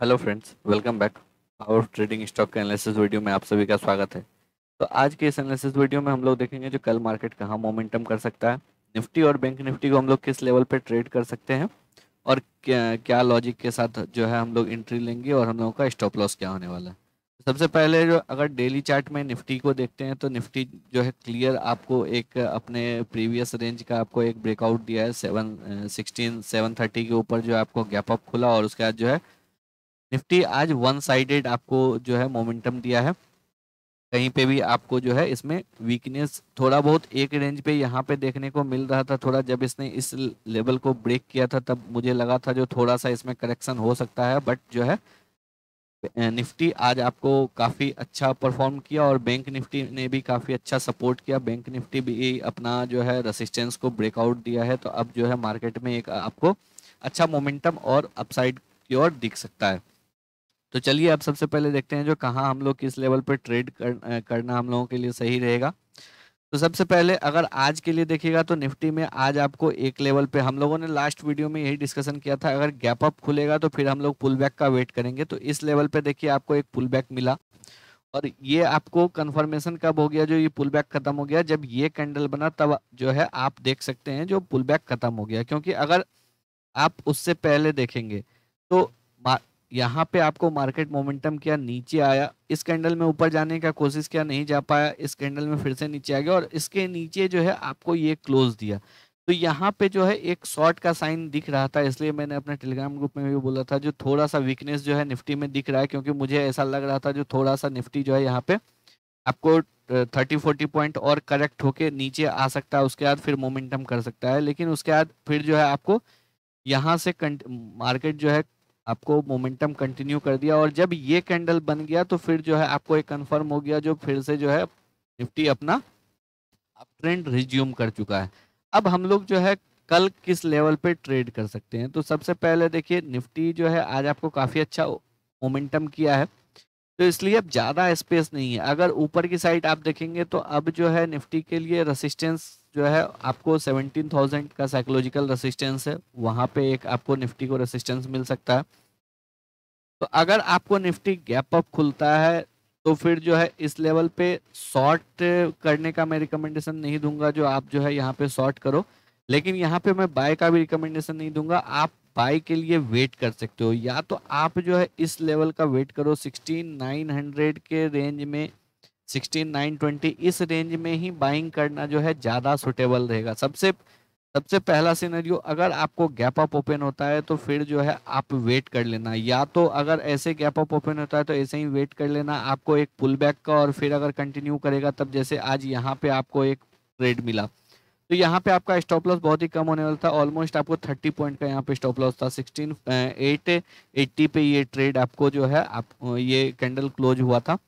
hello friends welcome back और trading stock के analysis video में आप सभी का स्वागत है तो आज के इस एनालिसिस वीडियो में हम लोग देखेंगे जो कल मार्केट कहाँ मोमेंटम कर सकता है निफ्टी और बैंक निफ्टी को हम लोग किस लेवल पे ट्रेड कर सकते हैं और क्या, क्या लॉजिक के साथ जो है हम लोग एंट्री लेंगे और हम लोगों का स्टॉप लॉस क्या होने वाला है सबसे पहले जो अगर डेली चार्ट में निफ्टी को देखते हैं तो निफ्टी जो है क्लियर आपको एक अपने प्रीवियस रेंज का आपको एक ब्रेकआउट दिया है सेवन सिक्सटीन सेवन थर्टी के ऊपर जो आपको गैप अप खुला और उसके बाद जो है निफ्टी आज वन साइडेड आपको जो है मोमेंटम दिया है कहीं पे भी आपको जो है इसमें वीकनेस थोड़ा बहुत एक रेंज पे यहाँ पे देखने को मिल रहा था थोड़ा जब इसने इस लेवल को ब्रेक किया था तब मुझे लगा था जो थोड़ा सा इसमें करेक्शन हो सकता है बट जो है निफ्टी आज आपको काफ़ी अच्छा परफॉर्म किया और बैंक निफ्टी ने भी काफ़ी अच्छा सपोर्ट किया बैंक निफ्टी भी अपना जो है रसिस्टेंस को ब्रेकआउट दिया है तो अब जो है मार्केट में एक आपको अच्छा मोमेंटम और अपसाइड की ओर दिख सकता है तो चलिए अब सबसे पहले देखते हैं जो कहाँ हम लोग किस लेवल पर ट्रेड कर, करना हम लोगों के लिए सही रहेगा तो सबसे पहले अगर आज के लिए देखिएगा तो निफ्टी में आज आपको एक लेवल पे हम लोगों ने लास्ट वीडियो में यही डिस्कशन किया था अगर गैप अप खुलेगा तो फिर हम लोग पुल बैक का वेट करेंगे तो इस लेवल पे देखिए आपको एक पुल बैक मिला और ये आपको कंफर्मेशन कब हो गया जो ये पुल बैक खत्म हो गया जब ये कैंडल बना तब जो है आप देख सकते हैं जो पुल बैक खत्म हो गया क्योंकि अगर आप उससे पहले देखेंगे तो यहाँ पे आपको मार्केट मोमेंटम क्या नीचे आया इस कैंडल में ऊपर जाने का कोशिश किया नहीं जा पाया इस कैंडल में फिर से नीचे आ गया और इसके नीचे जो है आपको ये क्लोज दिया तो यहाँ पे जो है एक शॉर्ट का साइन दिख रहा था इसलिए मैंने अपने टेलीग्राम ग्रुप में भी बोला था जो थोड़ा सा वीकनेस जो है निफ्टी में दिख रहा है क्योंकि मुझे ऐसा लग रहा था जो थोड़ा सा निफ्टी जो है यहाँ पे आपको थर्टी फोर्टी पॉइंट और करेक्ट होके नीचे आ सकता है उसके बाद फिर मोमेंटम कर सकता है लेकिन उसके बाद फिर जो है आपको यहाँ से मार्केट जो है आपको मोमेंटम कंटिन्यू कर दिया और जब ये कैंडल बन गया तो फिर जो है आपको एक कंफर्म हो गया जो फिर से जो है निफ्टी अपना अप ट्रेंड रिज्यूम कर चुका है अब हम लोग जो है कल किस लेवल पे ट्रेड कर सकते हैं तो सबसे पहले देखिए निफ्टी जो है आज आपको काफ़ी अच्छा मोमेंटम किया है तो इसलिए अब ज़्यादा स्पेस नहीं है अगर ऊपर की साइड आप देखेंगे तो अब जो है निफ्टी के लिए रेसिस्टेंस जो है आपको 17,000 का साइकोलॉजिकल रेसिस्टेंस है वहाँ पे एक आपको निफ्टी को रेसिस्टेंस मिल सकता है तो अगर आपको निफ्टी गैप अप खुलता है तो फिर जो है इस लेवल पे शॉर्ट करने का मैं रिकमेंडेशन नहीं दूंगा जो आप जो है यहाँ पे शॉर्ट करो लेकिन यहाँ पे मैं बाय का भी रिकमेंडेशन नहीं दूंगा आप बाय के लिए वेट कर सकते हो या तो आप जो है इस लेवल का वेट करो सिक्सटीन नाइन हंड्रेड के रेंज में सिक्सटीन नाइन ट्वेंटी इस रेंज में ही बाइंग करना जो है ज़्यादा सुटेबल रहेगा सबसे सबसे पहला सिनेरियो अगर आपको गैप अप ओपन होता है तो फिर जो है आप वेट कर लेना या तो अगर ऐसे गैप अप ओपन होता है तो ऐसे ही वेट कर लेना आपको एक पुल बैक का और फिर अगर कंटिन्यू करेगा तब जैसे आज यहाँ पे आपको एक ट्रेड मिला तो यहाँ पे आपका स्टॉप लॉस बहुत ही कम होने वाला था ऑलमोस्ट आपको थर्टी पॉइंट का यहाँ पे स्टॉप लॉस था सिक्सटीन एट एट्टी पे ये ट्रेड आपको जो है आप ये कैंडल क्लोज हुआ था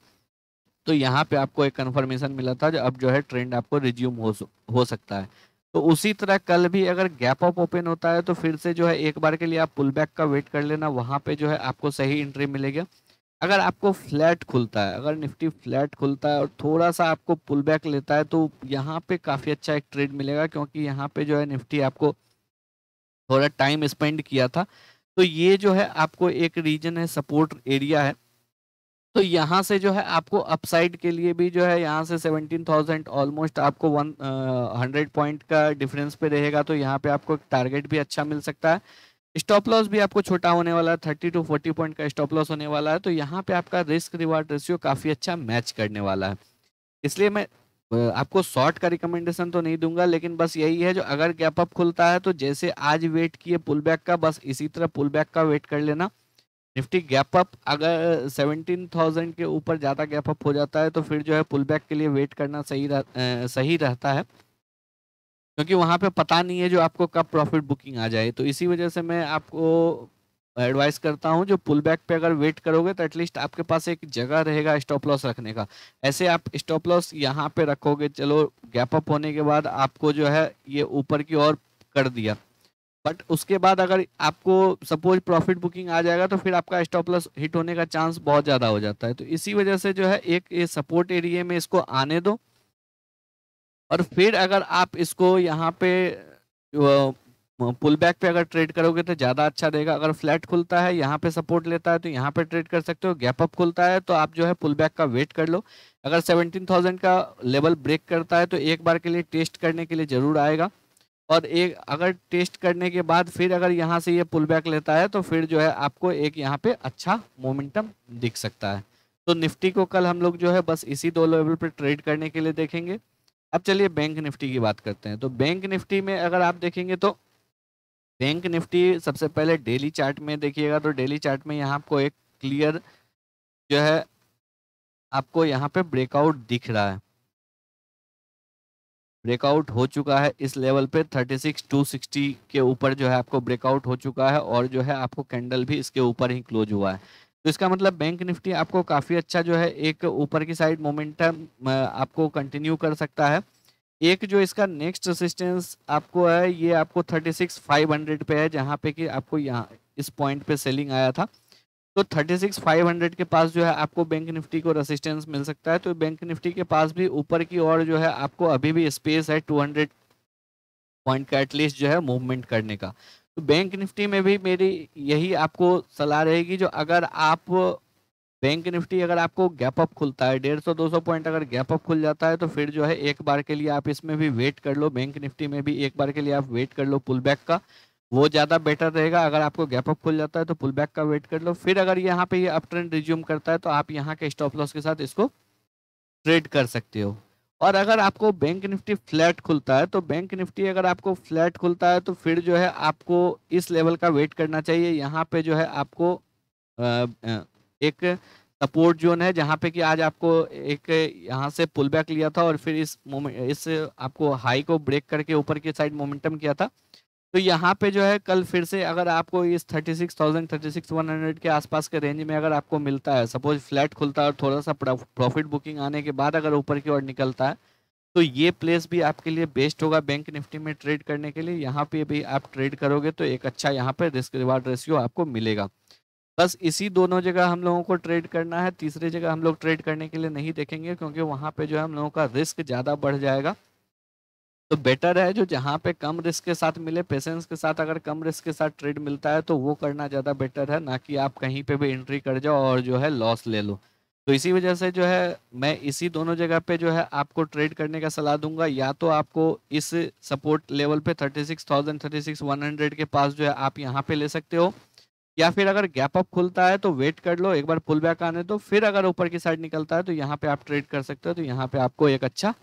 तो यहाँ पे आपको एक कन्फर्मेशन मिला था जो अब जो है ट्रेंड आपको रिज्यूम हो हो सकता है तो उसी तरह कल भी अगर गैप ऑफ ओपन होता है तो फिर से जो है एक बार के लिए आप पुल बैक का वेट कर लेना वहाँ पे जो है आपको सही एंट्री मिलेगी अगर आपको फ्लैट खुलता है अगर निफ्टी फ्लैट खुलता है और थोड़ा सा आपको पुल बैक लेता है तो यहाँ पे काफ़ी अच्छा एक ट्रेड मिलेगा क्योंकि यहाँ पे जो है निफ्टी आपको थोड़ा टाइम स्पेंड किया था तो ये जो है आपको एक रीजन है सपोर्ट एरिया है तो यहाँ से जो है आपको अपसाइड के लिए भी जो है यहाँ से 17,000 ऑलमोस्ट आपको वन हंड्रेड पॉइंट का डिफरेंस पे रहेगा तो यहाँ पे आपको एक टारगेट भी अच्छा मिल सकता है स्टॉप लॉस भी आपको छोटा होने वाला है थर्टी टू फोर्टी पॉइंट का स्टॉप लॉस होने वाला है तो यहाँ पे आपका रिस्क रिवार्ड रेशियो काफ़ी अच्छा मैच करने वाला है इसलिए मैं आपको शॉर्ट का रिकमेंडेशन तो नहीं दूंगा लेकिन बस यही है जो अगर गैप अप खुलता है तो जैसे आज वेट किए पुल बैक का बस इसी तरह पुल बैक का वेट कर लेना निफ्टी गैप अप अगर 17,000 के ऊपर ज़्यादा गैप अप हो जाता है तो फिर जो है पुल बैक के लिए वेट करना सही रह, आ, सही रहता है क्योंकि वहाँ पे पता नहीं है जो आपको कब प्रॉफिट बुकिंग आ जाए तो इसी वजह से मैं आपको एडवाइस करता हूँ जो पुल बैक पे अगर वेट करोगे तो एटलीस्ट आपके पास एक जगह रहेगा स्टॉप लॉस रखने का ऐसे आप स्टॉप लॉस यहाँ पे रखोगे चलो गैप अप होने के बाद आपको जो है ये ऊपर की ओर कर दिया बट उसके बाद अगर आपको सपोज प्रॉफिट बुकिंग आ जाएगा तो फिर आपका स्टॉप लॉस हिट होने का चांस बहुत ज़्यादा हो जाता है तो इसी वजह से जो है एक ये सपोर्ट एरिया में इसको आने दो और फिर अगर आप इसको यहाँ पे पुल बैक पे अगर ट्रेड करोगे तो ज़्यादा अच्छा रहेगा अगर फ्लैट खुलता है यहाँ पे सपोर्ट लेता है तो यहाँ पे ट्रेड कर सकते हो गैप अप खुलता है तो आप जो है पुल बैक का वेट कर लो अगर 17,000 का लेवल ब्रेक करता है तो एक बार के लिए टेस्ट करने के लिए ज़रूर आएगा और एक अगर टेस्ट करने के बाद फिर अगर यहाँ से ये पुल बैक लेता है तो फिर जो है आपको एक यहाँ पे अच्छा मोमेंटम दिख सकता है तो निफ्टी को कल हम लोग जो है बस इसी दो लेवल पर ट्रेड करने के लिए देखेंगे अब चलिए बैंक निफ्टी की बात करते हैं तो बैंक निफ्टी में अगर आप देखेंगे तो बैंक निफ्टी सबसे पहले डेली चार्ट में देखिएगा तो डेली चार्ट में यहाँ आपको एक क्लियर जो है आपको यहाँ पे ब्रेकआउट दिख रहा है ब्रेकआउट हो चुका है इस लेवल पे 260 के ऊपर जो है आपको ब्रेकआउट हो चुका है और जो है आपको कैंडल भी इसके ऊपर ही क्लोज हुआ है तो इसका मतलब बैंक निफ्टी आपको काफ़ी अच्छा जो है एक ऊपर की साइड मोमेंटम आपको कंटिन्यू कर सकता है एक जो इसका नेक्स्ट रेसिस्टेंस आपको है ये आपको थर्टी सिक्स फाइव हंड्रेड पे है जहाँ पे कि आपको यहाँ इस पॉइंट पे सेलिंग आया था तो थर्टी सिक्स फाइव हंड्रेड के पास जो है आपको बैंक निफ्टी को रेसिस्टेंस मिल सकता है तो बैंक निफ्टी के पास भी ऊपर की ओर जो है आपको अभी भी स्पेस है टू हंड्रेड पॉइंट का एटलीस्ट जो है मूवमेंट करने का तो बैंक निफ्टी में भी मेरी यही आपको सलाह रहेगी जो अगर आप बैंक निफ्टी अगर आपको गैप अप खुलता है डेढ़ सौ दो सौ पॉइंट अगर गैप अप खुल जाता है तो फिर जो है एक बार के लिए आप इसमें भी वेट कर लो बैंक निफ्टी में भी एक बार के लिए आप वेट कर लो पुल बैक का वो ज़्यादा बेटर रहेगा अगर आपको गैप अप खुल जाता है तो पुल बैक का वेट कर लो फिर अगर यहाँ पे ये अप ट्रेंड रिज्यूम करता है तो आप यहाँ के स्टॉप लॉस के साथ इसको ट्रेड कर सकते हो और अगर आपको बैंक निफ्टी फ्लैट खुलता है तो बैंक निफ्टी अगर आपको फ्लैट खुलता है तो फिर जो है आपको इस लेवल का वेट करना चाहिए यहाँ पे जो है आपको एक सपोर्ट जोन है जहाँ पे कि आज आपको एक यहाँ से पुल बैक लिया था और फिर इस मोमेंट इस आपको हाई को ब्रेक करके ऊपर की साइड मोमेंटम किया था तो यहाँ पे जो है कल फिर से अगर आपको इस thirty six thousand thirty six one hundred के आसपास के रेंज में अगर आपको मिलता है सपोज फ्लैट खुलता है और थोड़ा सा प्रॉफिट बुकिंग आने के बाद अगर ऊपर की ओर निकलता है तो ये प्लेस भी आपके लिए बेस्ट होगा बैंक निफ्टी में ट्रेड करने के लिए यहाँ पे भी आप ट्रेड करोगे तो एक अच्छा यहाँ पर रिस्क रिवार्ड रेशियो आपको मिलेगा बस इसी दोनों जगह हम लोगों को ट्रेड करना है तीसरी जगह हम लोग ट्रेड करने के लिए नहीं देखेंगे क्योंकि वहाँ पर जो है हम लोगों का रिस्क ज़्यादा बढ़ जाएगा तो बेटर है जो जहाँ पे कम रिस्क के साथ मिले पेशेंस के साथ अगर कम रिस्क के साथ ट्रेड मिलता है तो वो करना ज़्यादा बेटर है ना कि आप कहीं पे भी एंट्री कर जाओ और जो है लॉस ले लो तो इसी वजह से जो है मैं इसी दोनों जगह पे जो है आपको ट्रेड करने का सलाह दूंगा या तो आपको इस सपोर्ट लेवल पे thirty six thousand thirty six one hundred के पास जो है आप यहाँ पे ले सकते हो या फिर अगर गैप अप खुलता है तो वेट कर लो एक बार पुल बैक आने दो तो, फिर अगर ऊपर की साइड निकलता है तो यहाँ पे आप ट्रेड कर सकते हो तो यहाँ पे आपको एक अच्छा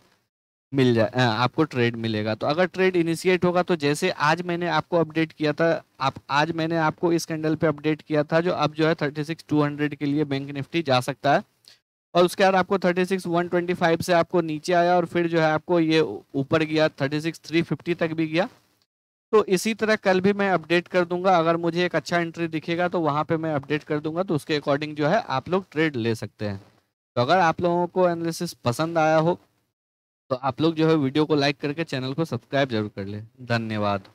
मिल जाए आपको ट्रेड मिलेगा तो अगर ट्रेड इनिशिएट होगा तो जैसे आज मैंने आपको अपडेट किया था आप आज मैंने आपको इस कैंडल पे अपडेट किया था जो अब जो है थर्टी सिक्स टू हंड्रेड के लिए बैंक निफ्टी जा सकता है और उसके बाद आपको thirty six one twenty five से आपको नीचे आया और फिर जो है आपको ये ऊपर गया थर्टी सिक्स थ्री फिफ्टी तक भी गया तो इसी तरह कल भी मैं अपडेट कर दूंगा अगर मुझे एक अच्छा एंट्री दिखेगा तो वहाँ पर मैं अपडेट कर दूंगा तो उसके अकॉर्डिंग जो है आप लोग ट्रेड ले सकते हैं तो अगर आप लोगों को एनालिसिस पसंद आया हो तो आप लोग जो है वीडियो को लाइक करके चैनल को सब्सक्राइब जरूर कर ले धन्यवाद